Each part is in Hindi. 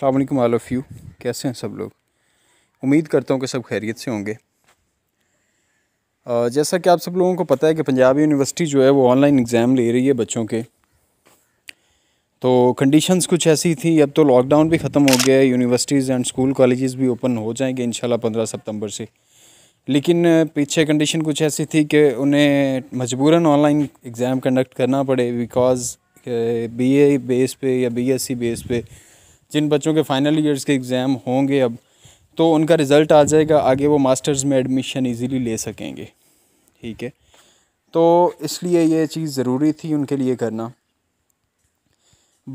अल्लाम आल ऑफ़ यू कैसे हैं सब लोग उम्मीद करता हूँ कि सब खैरियत से होंगे जैसा कि आप सब लोगों को पता है कि पंजाब यूनिवर्सिटी जो है वो ऑनलाइन एग्ज़ाम ले रही है बच्चों के तो कंडीशंस कुछ ऐसी थी अब तो लॉकडाउन भी ख़त्म हो गया है यूनिवर्सिटीज़ एंड स्कूल कॉलेजेस भी ओपन हो जाएंगे इन पंद्रह सितम्बर से लेकिन पीछे कंडीशन कुछ ऐसी थी कि उन्हें मजबूरन ऑनलाइन एग्ज़ाम कंडक्ट करना पड़े बिकॉज़ बी ए बेस पे या बी एस सी बेस पे जिन बच्चों के फाइनल ईयर्स के एग्ज़ाम होंगे अब तो उनका रिज़ल्ट आ जाएगा आगे वो मास्टर्स में एडमिशन इजीली ले सकेंगे ठीक है तो इसलिए ये चीज़ ज़रूरी थी उनके लिए करना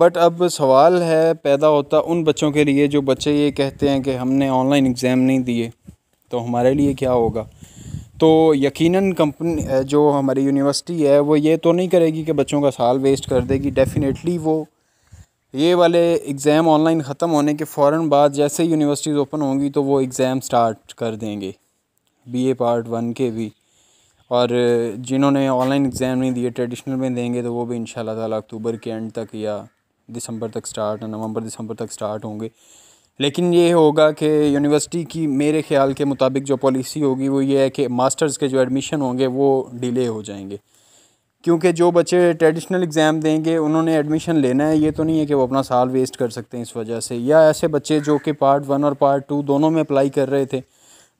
बट अब सवाल है पैदा होता उन बच्चों के लिए जो बच्चे ये कहते हैं कि हमने ऑनलाइन एग्ज़ाम नहीं दिए तो हमारे लिए क्या होगा तो यकीनन कंपनी जो हमारी यूनिवर्सिटी है वो ये तो नहीं करेगी कि बच्चों का साल वेस्ट कर देगी डेफ़िनेटली वो ये वाले एग्ज़ाम ऑनलाइन ख़त्म होने के फ़ौर बाद जैसे ही यूनिवर्सिटीज़ ओपन होंगी तो वो एग्ज़ाम स्टार्ट कर देंगे बीए पार्ट वन के भी और जिन्होंने ऑनलाइन एग्ज़ाम नहीं दिए ट्रेडिशनल में देंगे तो वो भी इन ताला अक्टूबर के एंड तक या दिसंबर तक स्टार्ट नवंबर दिसंबर तक स्टार्ट होंगे लेकिन ये होगा कि यूनिवर्सिटी की मेरे ख्याल के मुताबिक जो पॉलिसी होगी वो ये है कि मास्टर्स के जो एडमिशन होंगे वो डिले हो जाएंगे क्योंकि जो बच्चे ट्रेडिशनल एग्ज़ाम देंगे उन्होंने एडमिशन लेना है ये तो नहीं है कि वो अपना साल वेस्ट कर सकते हैं इस वजह से या ऐसे बच्चे जो कि पार्ट वन और पार्ट टू दोनों में अप्लाई कर रहे थे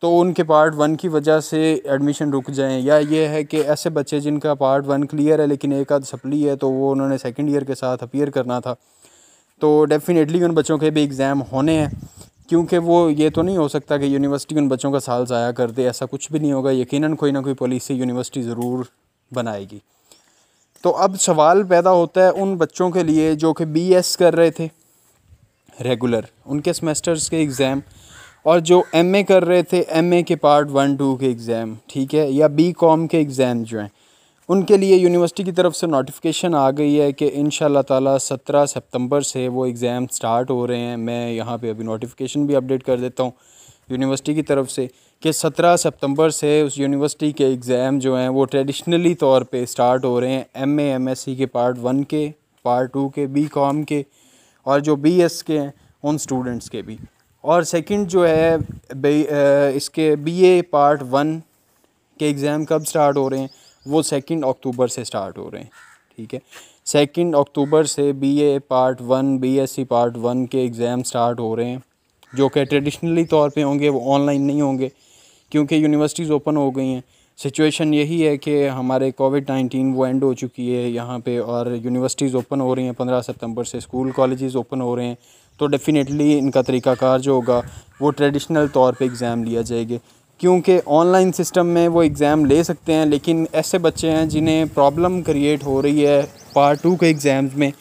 तो उनके पार्ट वन की वजह से एडमिशन रुक जाएँ या ये है कि ऐसे बच्चे जिनका पार्ट वन क्लियर है लेकिन एक आध सप्ली है तो वो उन्होंने सेकेंड ईयर के साथ अपीयर करना था तो डेफ़िनेटली उन बच्चों के भी एग्ज़ाम होने हैं क्योंकि वो ये तो नहीं हो सकता कि यूनिवर्सिटी उन बच्चों का साल ज़ाया कर दे ऐसा कुछ भी नहीं होगा यकीनन कोई ना कोई पॉलिसी यूनिवर्सिटी ज़रूर बनाएगी तो अब सवाल पैदा होता है उन बच्चों के लिए जो कि बी एस कर रहे थे रेगुलर उनके सेमेस्टर्स के एग्ज़ाम और जो एम ए कर रहे थे एम ए के पार्ट वन टू के एग्ज़ाम ठीक है या बी कॉम के एग्ज़ाम जो हैं उनके लिए यूनिवर्सिटी की तरफ से नोटिफिकेशन आ गई है कि इन ताला सत्रह सितंबर से वो एग्ज़ाम स्टार्ट हो रहे हैं मैं यहाँ पे अभी नोटिफिकेशन भी अपडेट कर देता हूँ यूनिवर्सिटी की तरफ से कि 17 सितंबर से उस यूनिवर्सिटी के एग्ज़ाम जो हैं वो ट्रेडिशनली तौर पे स्टार्ट हो रहे हैं एम एमएससी के पार्ट वन के पार्ट टू के बी कॉम के और जो बी एस के हैं उन स्टूडेंट्स के भी और सेकंड जो है इसके बीए पार्ट वन के एग्ज़ाम कब स्टार्ट हो रहे हैं वो सेकंड अक्टूबर से स्टार्ट हो रहे हैं ठीक है सेकेंड अक्टूबर से B part one B part one के एग्ज़ाम स्टार्ट हो रहे हैं जो कि ट्रेडिशनली तौर पे होंगे वो ऑनलाइन नहीं होंगे क्योंकि यूनिवर्सिटीज़ ओपन हो गई हैं सिचुएशन यही है कि हमारे कोविड नाइन्टीन वो एंड हो चुकी है यहाँ पे और यूनिवर्सिटीज़ ओपन हो रही हैं पंद्रह सितंबर से स्कूल कॉलेजेस ओपन हो रहे हैं तो डेफ़िनेटली इनका तरीक़ाकार जो होगा वो ट्रेडिशनल तौर पे एग्ज़ाम लिया जाएगा क्योंकि ऑनलाइन सिस्टम में वो एग्ज़ाम ले सकते हैं लेकिन ऐसे बच्चे हैं जिन्हें प्रॉब्लम क्रिएट हो रही है पार्ट टू के एग्ज़ाम्स में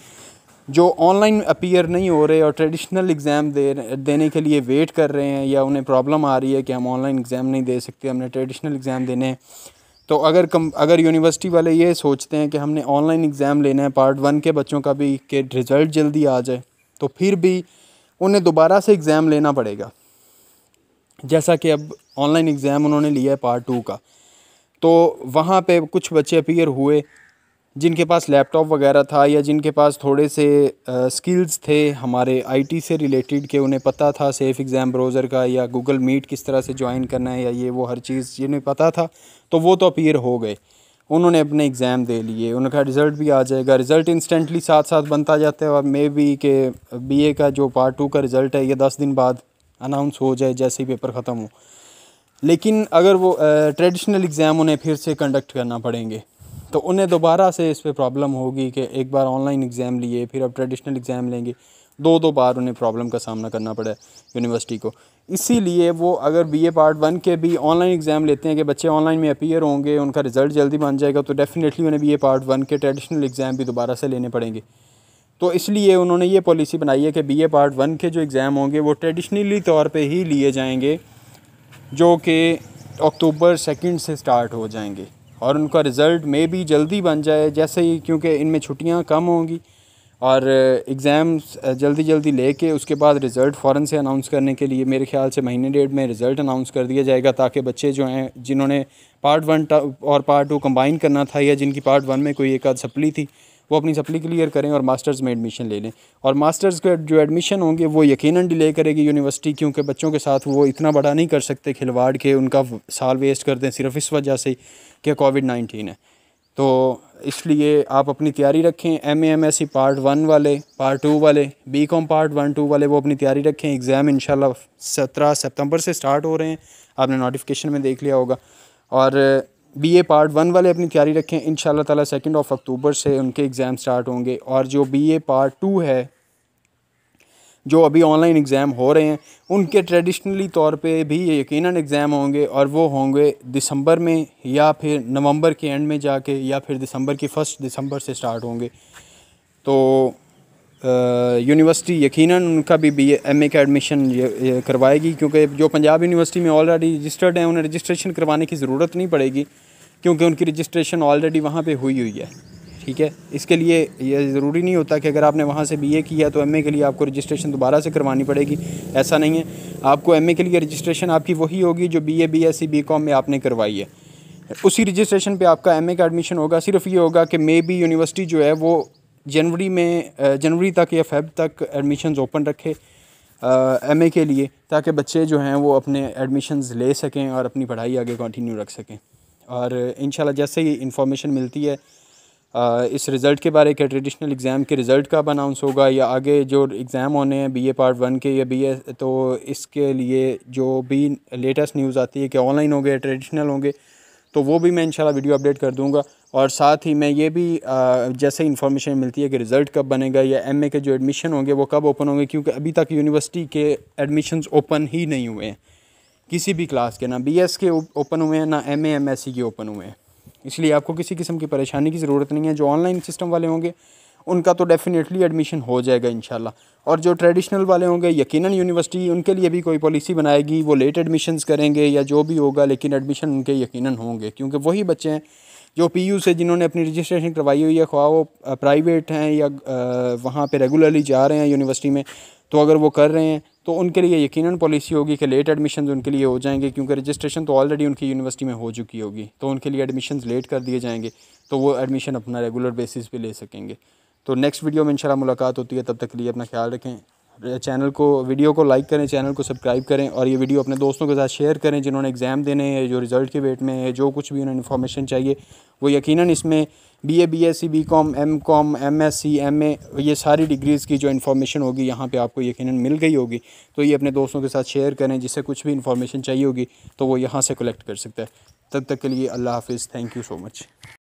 जो ऑनलाइन अपीयर नहीं हो रहे और ट्रेडिशनल एग्ज़ाम दे देने के लिए वेट कर रहे हैं या उन्हें प्रॉब्लम आ रही है कि हम ऑनलाइन एग्ज़ाम नहीं दे सकते हमने ट्रेडिशनल एग्ज़ाम देने हैं तो अगर कम अगर यूनिवर्सिटी वाले ये सोचते हैं कि हमने ऑनलाइन एग्ज़ाम लेना है पार्ट वन के बच्चों का भी कि रिज़ल्ट जल्दी आ जाए तो फिर भी उन्हें दोबारा से एग्ज़ाम लेना पड़ेगा जैसा कि अब ऑनलाइन एग्ज़ाम उन्होंने लिया है पार्ट टू का तो वहाँ पे कुछ बच्चे अपीयर हुए जिनके पास लैपटॉप वगैरह था या जिनके पास थोड़े से स्किल्स थे हमारे आईटी से रिलेटेड के उन्हें पता था सेफ़ एग्ज़ाम ब्रोज़र का या गूगल मीट किस तरह से ज्वाइन करना है या ये वो हर चीज़ जिन्हें पता था तो वो तो अपीयर हो गए उन्होंने अपने एग्ज़ाम दे लिए उनका रिज़ल्ट भी आ जाएगा रिज़ल्ट इंस्टेंटली साथ साथ बनता जाता है और मे बी के बी का जो पार्ट टू का रिज़ल्ट है ये दस दिन बाद अनाउंस हो जाए जैसे ही पेपर ख़त्म हो लेकिन अगर वो ट्रेडिशनल एग्ज़ाम उन्हें फिर से कंडक्ट करना पड़ेंगे तो उन्हें दोबारा से इस पर प्रॉब्लम होगी कि एक बार ऑनलाइन एग्ज़ाम लिए फिर अब ट्रेडिशनल एग्ज़ाम लेंगे दो दो बार उन्हें प्रॉब्लम का सामना करना पड़ा यूनिवर्सिटी को इसीलिए वो अगर बीए पार्ट वन के भी ऑनलाइन एग्ज़ाम लेते हैं कि बच्चे ऑनलाइन में अपीयर होंगे उनका रिज़ल्ट जल्दी बन जाएगा तो डेफ़िनेटली उन्हें बीए पार्ट वन के ट्रेडिशनल एग्ज़ाम भी दोबारा से लेने पड़ेंगे तो इसलिए उन्होंने ये पॉलिसी बनाई है कि बी पार्ट वन के जो एग्ज़ाम होंगे वो ट्रेडिशनली तौर पर ही लिए जाएंगे जो कि अक्टूबर सेकेंड से स्टार्ट हो जाएंगे और उनका रिज़ल्ट मे भी जल्दी बन जाए जैसे ही क्योंकि इनमें छुट्टियाँ कम होंगी और एग्ज़ाम्स जल्दी जल्दी लेके उसके बाद रिज़ल्ट फ़ौर से अनाउंस करने के लिए मेरे ख्याल से महीने डेढ़ में रिज़ल्ट अनाउंस कर दिया जाएगा ताकि बच्चे जो हैं जिन्होंने पार्ट वन और पार्ट टू कंबाइन करना था या जिनकी पार्ट वन में कोई एक आध सप्ली थी वो अपनी सप्ली क्लियर करें और मास्टर्स में एडमिशन ले लें और मास्टर्स के जो एडमिशन होंगे वो यकीनन डिले करेगी यूनिवर्सिटी क्योंकि बच्चों के साथ वो इतना बड़ा नहीं कर सकते खिलवाड़ के उनका साल वेस्ट कर दें सिर्फ इस वजह से कि कोविड नाइन्टीन है तो इसलिए आप अपनी तैयारी रखें M M S C part one वाले पार्ट टू वाले B com part one two वाले वो अपनी तैयारी रखें एग्ज़ाम इन सत्रह सितंबर से स्टार्ट हो रहे हैं आपने नोटिफिकेशन में देख लिया होगा और बीए पार्ट वन वाले अपनी तैयारी रखें इन ताला सेकेंड ऑफ अक्टूबर से उनके एग्ज़ाम स्टार्ट होंगे और जो बीए पार्ट टू है जो अभी ऑनलाइन एग्ज़ाम हो रहे हैं उनके ट्रेडिशनली तौर पे भी यकीनन एग्ज़ाम होंगे और वो होंगे दिसंबर में या फिर नवंबर के एंड में जाके या फिर दिसंबर की फ़र्स्ट दिसंबर से स्टार्ट होंगे तो यूनिवर्सिटी यकीनन उनका भी बी एम का एडमिशन करवाएगी क्योंकि जो पंजाब यूनिवर्सिटी में ऑलरेडी रजिस्टर्ड हैं उन्हें रजिस्ट्रेशन करवाने की ज़रूरत नहीं पड़ेगी क्योंकि उनकी रजिस्ट्रेशन ऑलरेडी वहाँ पे हुई हुई है ठीक है इसके लिए ये ज़रूरी नहीं होता कि अगर आपने वहाँ से ए किया तो एम के लिए आपको रजिस्ट्रेशन दोबारा से करवानी पड़ेगी ऐसा नहीं है आपको एम के लिए रजिस्ट्रेशन आपकी वही होगी जो बीए बी बीकॉम में आपने करवाई है उसी रजिस्ट्रेशन पे आपका एमए का एडमिशन होगा सिर्फ ये होगा कि मे बी यूनिवर्सिटी जो है वो जनवरी में जनवरी तक या फेब तक एडमिशन्स ओपन रखे एम के लिए ताकि बच्चे जो हैं वो अपने एडमिशन्स ले सकें और अपनी पढ़ाई आगे कंटिन्यू रख सकें और इन जैसे ही इंफॉर्मेशन मिलती है इस रिज़ल्ट के बारे के ट्रेडिशनल एग्ज़ाम के रिज़ल्ट का अनाउंस होगा या आगे जो एग्ज़ाम होने हैं बीए पार्ट वन के या बीए तो इसके लिए जो भी लेटेस्ट न्यूज़ आती है कि ऑनलाइन होंगे ट्रेडिशनल होंगे तो वो भी मैं इंशाल्लाह वीडियो अपडेट कर दूँगा और साथ ही मैं ये भी जैसे इन्फॉर्मेशन मिलती है कि रिज़ल्ट कब बनेगा या एमए के जो एडमिशन होंगे वो कब ओपन होंगे क्योंकि अभी तक यूनिवर्सिटी के एडमिशन ओपन ही नहीं हुए हैं किसी भी क्लास के ना बी एस के ओपन हुए हैं ना एम एम एस सी के ओपन हुए हैं इसलिए आपको किसी किस्म की परेशानी की ज़रूरत नहीं है जो ऑनलाइन सिस्टम वाले होंगे उनका तो डेफ़िनेटली एडमिशन हो जाएगा इन और जो ट्रेडिशनल वाले होंगे यकीनन यूनिवर्सिटी उनके लिए भी कोई पॉलिसी बनाएगी वो लेट एडमिशन्स करेंगे या जो भी होगा लेकिन एडमिशन उनके यकीनन होंगे क्योंकि वही बच्चे हैं जो पीयू से जिन्होंने अपनी रजिस्ट्रेशन करवाई हुई है ख्वा वो प्राइवेट हैं या वहाँ पे रेगुलरली जा रहे हैं यूनिवर्सिटी में तो अगर वो कर रहे हैं तो उनके लिए यकीन पॉलिसी होगी कि लेट एडमिशन उनके लिए हो जाएंगे क्योंकि रजिस्ट्रेशन तो ऑलरेडी उनकी यूनिवर्सिटी में हो चुकी होगी तो उनके लिए एडमिशन लेट कर दिए जाएंगे तो वो एडमिशन अपना रेगुलर बेसिस पे ले सकेंगे तो नेक्स्ट वीडियो में इंशाल्लाह मुलाकात होती है तब तक के लिए अपना ख्याल रखें चैनल को वीडियो को लाइक करें चैनल को सब्सक्राइब करें और ये वीडियो अपने दोस्तों के साथ शेयर करें जिन्होंने एग्ज़ाम देने हैं जो रिज़ल्ट के वेट में है जो कुछ भी उन्हें इन्फॉर्मेशन चाहिए वो यकीनन इसमें B A BCom MCom C B M com M S C M A ये सारी डिग्रीज़ की जो इन्फॉर्मेशन होगी यहाँ पर आपको यकीन मिल गई होगी तो ये अपने दोस्तों के साथ शेयर करें जिससे कुछ भी इन्फॉर्मेशन चाहिए होगी तो वो यहाँ से कलेक्ट कर सकता है तब तक के लिए अल्लाह हाफिज़ थैंक यू सो मच